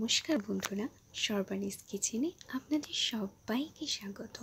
নমস্কার বন্ধুরা সর্বানিস কিচেনে আপনাদের সবাইকে স্বাগত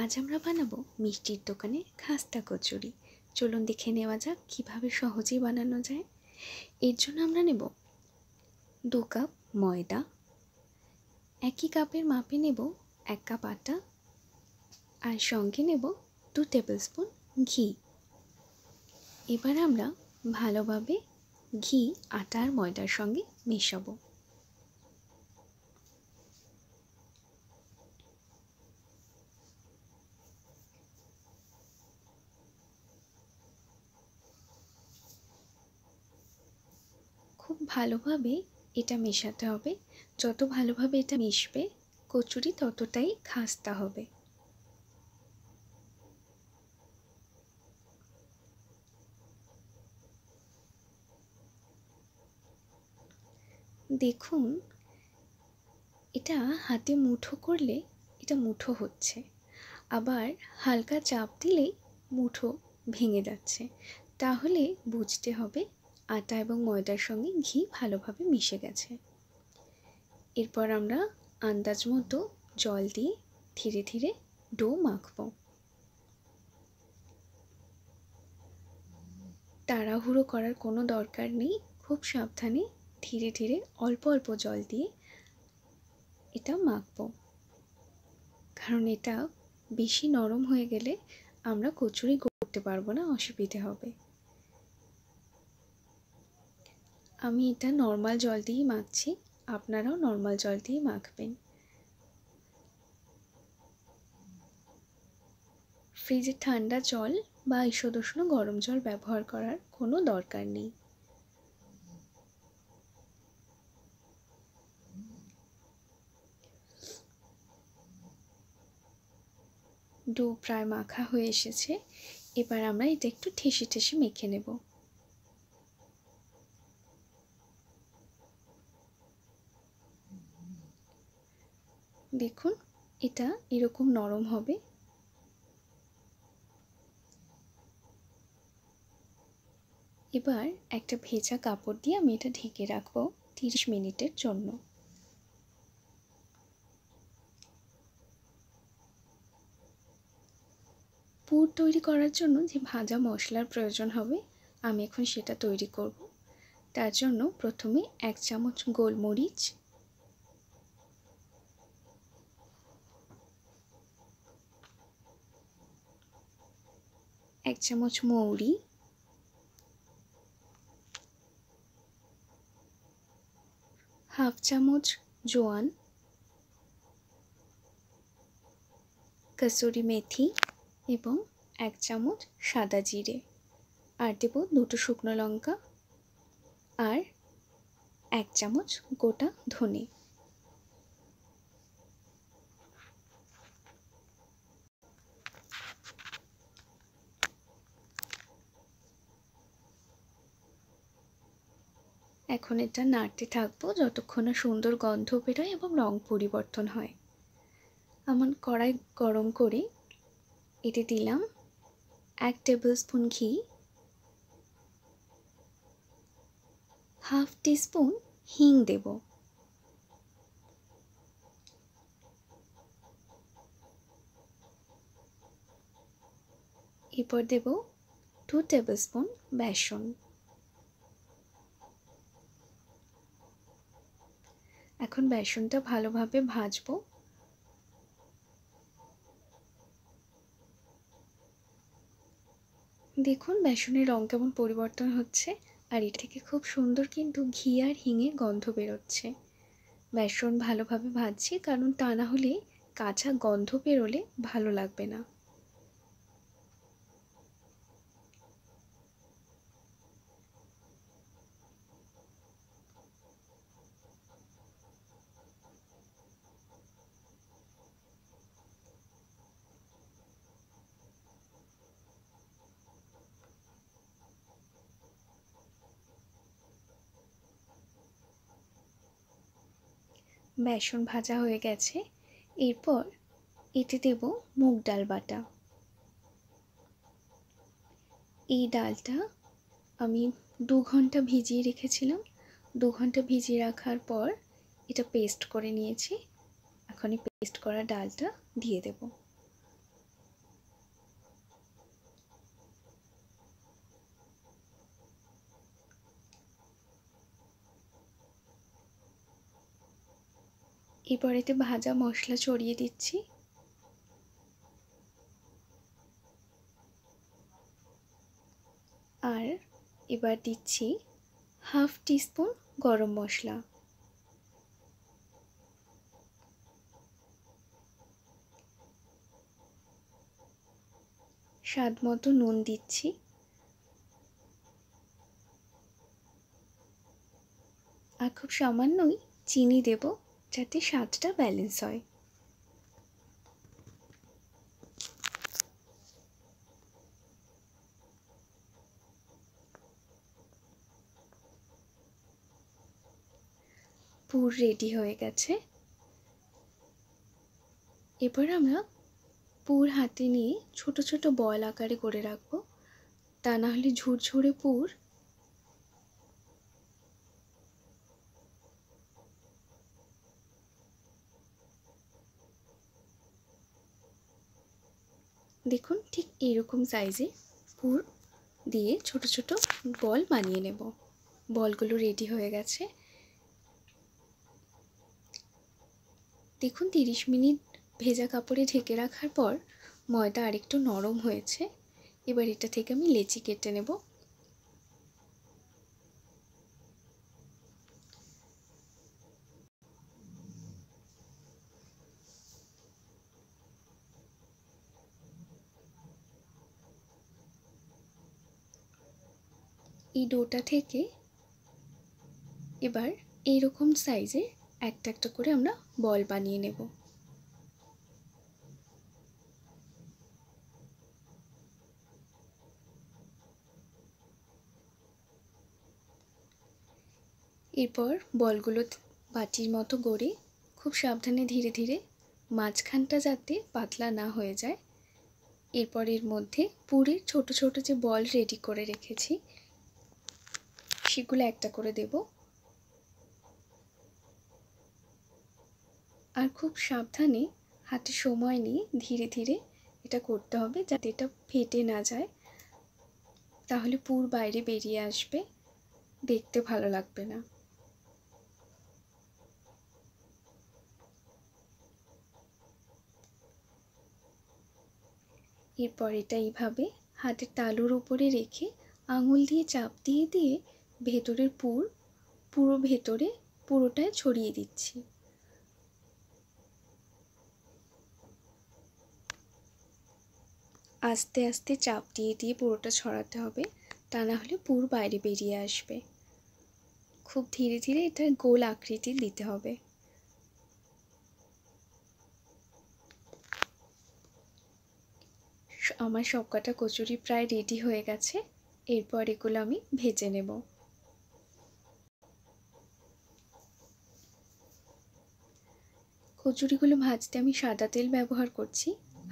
আজ আমরা বানাবো মিষ্টির দোকানে খাস্তা কচুরি চলুন দেখে নেওয়া যাক কীভাবে সহজেই বানানো যায় এর জন্য আমরা নেব দু কাপ ময়দা একই কাপের মাপে নেব এক কাপ আটা আর সঙ্গে নেব দু টেবিল স্পুন ঘি এবার আমরা ভালোভাবে ঘি আটার ময়দার সঙ্গে মেশাবো ভালোভাবে এটা মেশাতে হবে যত ভালোভাবে এটা মিশবে কচুরি ততটাই খাস্তা হবে দেখুন এটা হাতে মুঠো করলে এটা মুঠো হচ্ছে আবার হালকা চাপ দিলেই মুঠো ভেঙে যাচ্ছে তাহলে বুঝতে হবে আটা এবং ময়দার সঙ্গে ঘি ভালোভাবে মিশে গেছে এরপর আমরা আন্দাজ মতো জল দিয়ে ধীরে ধীরে ডো মাখব তাড়াহুড়ো করার কোনো দরকার নেই খুব সাবধানে ধীরে ধীরে অল্প অল্প জল দিয়ে এটা মাখব কারণ এটা বেশি নরম হয়ে গেলে আমরা কচুরি করতে পারবো না অসুবিধে হবে আমি এটা নর্মাল জল দিয়েই মাখছি আপনারাও নর্মাল জল দিয়েই মাখবেন ফ্রিজে ঠান্ডা জল বা ঈষদ গরম জল ব্যবহার করার কোনো দরকার নেই ডো প্রায় মাখা হয়ে এসেছে এবার আমরা এটা একটু ঠেসে ঠেসে মেখে নেবো দেখুন এটা এরকম নরম হবে এবার একটা ভেজা কাপড় দিয়ে আমি এটা ঢেকে রাখবো তিরিশ মিনিটের জন্য পুর তৈরি করার জন্য যে ভাজা মশলার প্রয়োজন হবে আমি এখন সেটা তৈরি করব তার জন্য প্রথমে এক চামচ গোলমরিচ এক চামচ মৌরি হাফ চামচ জোয়ান কসুরি মেথি এবং এক চামচ সাদা জিরে আর দেব দুটো শুকনো লঙ্কা আর এক চামচ গোটা ধনে এখন এটা নাড়তে থাকবো যতক্ষণ না সুন্দর গন্ধ বেরোয় এবং রং পরিবর্তন হয় আমার কড়াই গরম করে এতে দিলাম এক টেবিল স্পুন ঘি হাফ টিস্পুন হিং দেব এরপর দেব টু টেবিল স্পুন বেসন এখন বেসনটা ভালোভাবে ভাজবো দেখুন বেসনের রং কেমন পরিবর্তন হচ্ছে আর এ থেকে খুব সুন্দর কিন্তু ঘি আর হিঙে গন্ধ বেরোচ্ছে বেসন ভালোভাবে ভাজছি কারণ তা না হলে কাঁচা গন্ধ বেরোলে ভালো লাগবে না বেসন ভাজা হয়ে গেছে এরপর এতে দেব মুগ ডাল বাটা এই ডালটা আমি দু ঘন্টা ভিজিয়ে রেখেছিলাম দু ঘন্টা ভিজিয়ে রাখার পর এটা পেস্ট করে নিয়েছি এখনই পেস্ট করা ডালটা দিয়ে দেবো এবার তো ভাজা মশলা ছড়িয়ে দিচ্ছি আর এবার দিচ্ছি হাফ টিস্পুন গরম মশলা স্বাদ মতো নুন দিচ্ছি আর খুব সামান্যই চিনি দেবো যাতে স্বাদটা ব্যালেন্স হয় পুর রেডি হয়ে গেছে এবার আমরা পুর হাতে নিয়ে ছোট ছোট বল আকারে করে রাখবো তা না হলে ঝুরঝুরে পুর দেখুন ঠিক এইরকম সাইজে পুর দিয়ে ছোট ছোট বল বানিয়ে নেব বলগুলো রেডি হয়ে গেছে দেখুন তিরিশ মিনিট ভেজা কাপড়ে ঢেকে রাখার পর ময়দা আরেকটু নরম হয়েছে এবার এটা থেকে আমি লেচি কেটে নেব এই ডোটা থেকে এবার এই রকম সাইজে একটা একটা করে আমরা বল বানিয়ে নেব এরপর বলগুলো বাটির মতো গড়ে খুব সাবধানে ধীরে ধীরে মাঝখানটা যাতে পাতলা না হয়ে যায় এরপর এর মধ্যে পুরীর ছোট ছোট যে বল রেডি করে রেখেছি সেগুলো একটা করে দেব আর খুব সাবধানে হাতে সময় নিয়ে ধীরে ধীরে এটা করতে হবে যাতে এটা ফেটে না যায় তাহলে পুর বাইরে বেরিয়ে আসবে দেখতে ভালো লাগবে না এরপর এটা এইভাবে হাতের তালুর উপরে রেখে আঙুল দিয়ে চাপ দিয়ে দিয়ে ভেতরের পুর পুরো ভেতরে পুরোটায় ছড়িয়ে দিচ্ছি আস্তে আস্তে চাপ দিয়ে দিয়ে পুরোটা ছড়াতে হবে তা না হলে পুর বাইরে বেরিয়ে আসবে খুব ধীরে ধীরে এটার গোল আকৃতি দিতে হবে আমার সবকটা কচুরি প্রায় রেডি হয়ে গেছে এরপর এগুলো আমি ভেজে নেব কচুরিগুলো ভাজতে আমি সাদা তেল ব্যবহার করছি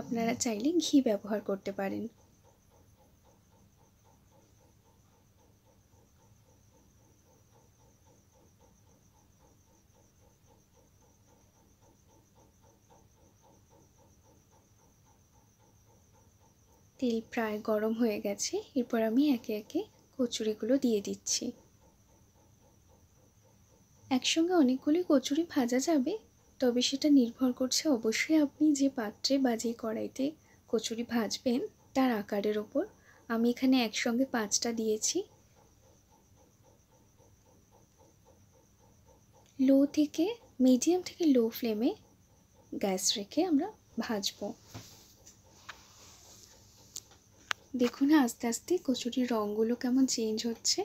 আপনারা চাইলে ঘি ব্যবহার করতে পারেন তেল প্রায় গরম হয়ে গেছে এরপর আমি একে একে কচুরিগুলো দিয়ে দিচ্ছি একসঙ্গে অনেকগুলি কচুরি ভাজা যাবে তবে সেটা নির্ভর করছে অবশ্যই আপনি যে পাত্রে বা যে কড়াইতে কচুরি ভাজবেন তার আকারের ওপর আমি এখানে একসঙ্গে পাঁচটা দিয়েছি লো থেকে মিডিয়াম থেকে লো ফ্লেমে গ্যাস রেখে আমরা ভাজবো দেখুন আস্তে আস্তে কচুরির রঙগুলো কেমন চেঞ্জ হচ্ছে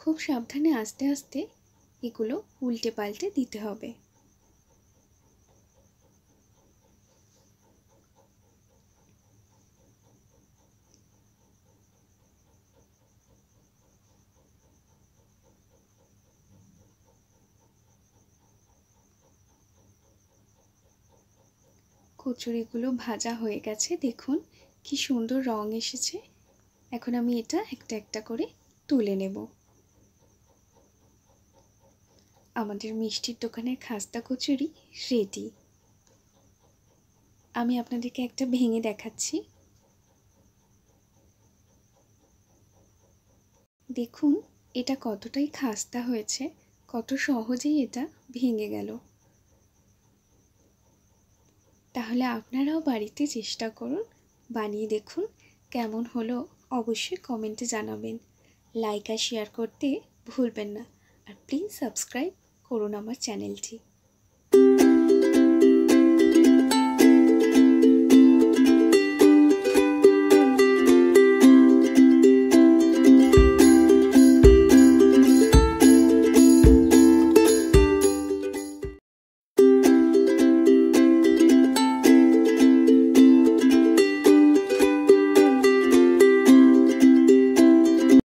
খুব সাবধানে আস্তে আস্তে এগুলো উল্টে পাল্টে দিতে হবে কচুরিগুলো ভাজা হয়ে গেছে দেখুন কি সুন্দর রং এসেছে এখন আমি এটা একটা একটা করে তুলে নেব আমাদের মিষ্টির দোকানের খাস্তা কচুরি রেডি আমি আপনাদেরকে একটা ভেঙে দেখাচ্ছি দেখুন এটা কতটাই খাস্তা হয়েছে কত সহজেই এটা ভেঙে গেল তাহলে আপনারাও বাড়িতে চেষ্টা করুন বানিয়ে দেখুন কেমন হলো অবশ্যই কমেন্টে জানাবেন লাইক আর শেয়ার করতে ভুলবেন না আর প্লিজ সাবস্ক্রাইব করুন আমার চ্যানেলটি